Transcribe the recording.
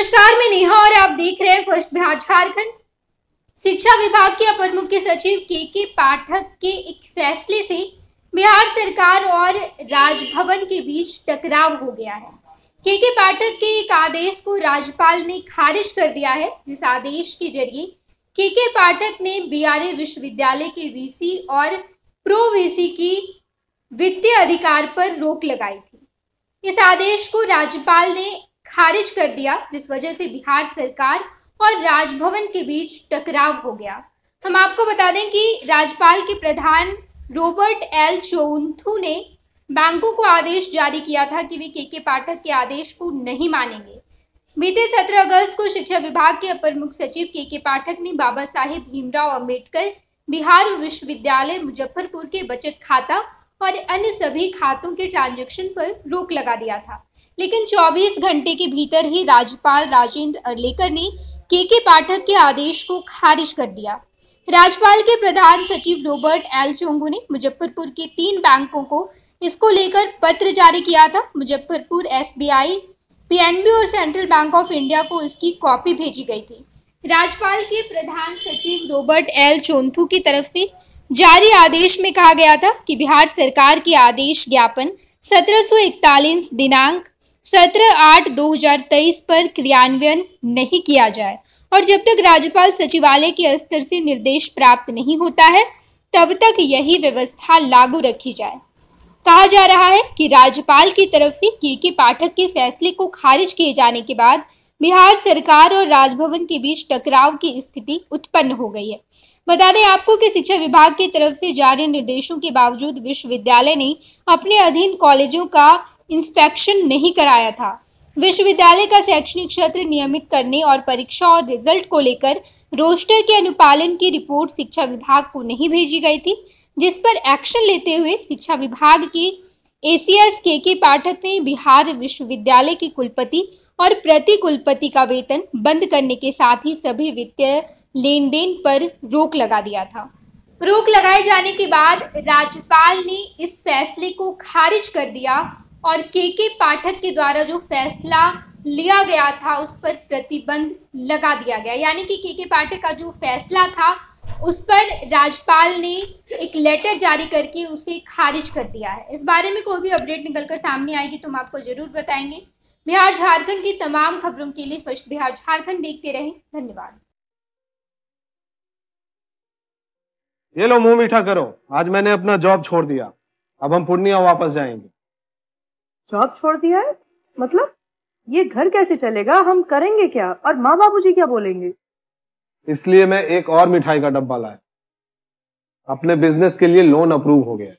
नमस्कार मैं नेहा और आप देख रहे हैं फर्स्ट बिहार झारखंड शिक्षा विभाग के अपर मुख्य सचिव के के पाठक के एक फैसले से बिहार सरकार और राजभवन के बीच टकराव हो गया है के के पाठक के एक आदेश को राज्यपाल ने खारिज कर दिया है जिस आदेश के जरिए के के पाठक ने बीआरए विश्वविद्यालय के वीसी और प्रो वीसी की वित्तीय अधिकार पर रोक लगाई थी इस आदेश को राज्यपाल ने खारिज कर दिया जिस वजह से बिहार सरकार और राजभवन के बीच टकराव हो गया हम आपको बता दें कि राज्यपाल के प्रधान रॉबर्ट एल चोन्थू ने बैंकों को आदेश जारी किया था कि वे के के पाठक के आदेश को नहीं मानेंगे बीते 17 अगस्त को शिक्षा विभाग के अपर मुख्य सचिव के के पाठक ने बाबा साहेब भीमराव अम्बेडकर बिहार विश्वविद्यालय मुजफ्फरपुर के बचत खाता और अन्य सभी खातों के ट्रांजैक्शन पर रोक लगा दिया था लेकिन 24 घंटे के भीतर ही राज्यपाल राजेंद्र अर्लेकर ने के के पाठक के आदेश को खारिज कर दिया राज्यपाल के प्रधान सचिव रोबर्ट एल चोंगू ने मुजफ्फरपुर के तीन बैंकों को इसको लेकर पत्र जारी किया था मुजफ्फरपुर एसबीआई, पीएनबी और सेंट्रल बैंक ऑफ इंडिया को इसकी कॉपी भेजी गई थी राज्यपाल के प्रधान सचिव रॉबर्ट एल चोंथू की तरफ से जारी आदेश में कहा गया था कि बिहार सरकार के आदेश ज्ञापन सत्रह दिनांक 17 आठ 2023 पर क्रियान्वयन नहीं किया जाए और जब तक राज्यपाल सचिवालय के स्तर से निर्देश प्राप्त नहीं होता है तब तक यही व्यवस्था लागू रखी जाए कहा जा रहा है कि राज्यपाल की तरफ से के के पाठक के फैसले को खारिज किए जाने के बाद बिहार सरकार और राजभवन के बीच टकराव की स्थिति उत्पन्न हो गई है बता दें आपको कि शिक्षा विभाग की तरफ से जारी निर्देशों के बावजूद विश्वविद्यालय ने अपने अधीन कॉलेजों का इंस्पेक्शन नहीं कराया था विश्वविद्यालय का शैक्षणिक क्षेत्र नियमित करने और परीक्षा और रिजल्ट को लेकर रोस्टर के अनुपालन की रिपोर्ट शिक्षा विभाग को नहीं भेजी गई थी जिस पर एक्शन लेते हुए शिक्षा विभाग के एसीएस के के पाठक ने बिहार विश्वविद्यालय के कुलपति और प्रति कुलपति का वेतन बंद करने के साथ ही सभी वित्तीय लेन देन पर रोक लगा दिया था रोक लगाए जाने के बाद राज्यपाल ने इस फैसले को खारिज कर दिया और के के पाठक के द्वारा जो फैसला लिया गया था उस पर प्रतिबंध लगा दिया गया यानी कि के के पाठक का जो फैसला था उस पर राज्यपाल ने एक लेटर जारी करके उसे खारिज कर दिया है इस बारे में कोई भी अपडेट निकलकर सामने आएगी तो हम आपको जरूर बताएंगे बिहार झारखंड की तमाम खबरों के लिए फर्स्ट बिहार झारखंड देखते रहें धन्यवाद ये लो मुंह मीठा करो आज मैंने अपना जॉब छोड़ दिया अब हम पूर्णिया वापस जाएंगे जॉब छोड़ दिया है मतलब ये घर कैसे चलेगा हम करेंगे क्या और माँ बाबू जी क्या बोलेंगे इसलिए मैं एक और मिठाई का डब्बा लाया अपने बिजनेस के लिए लोन अप्रूव हो गया है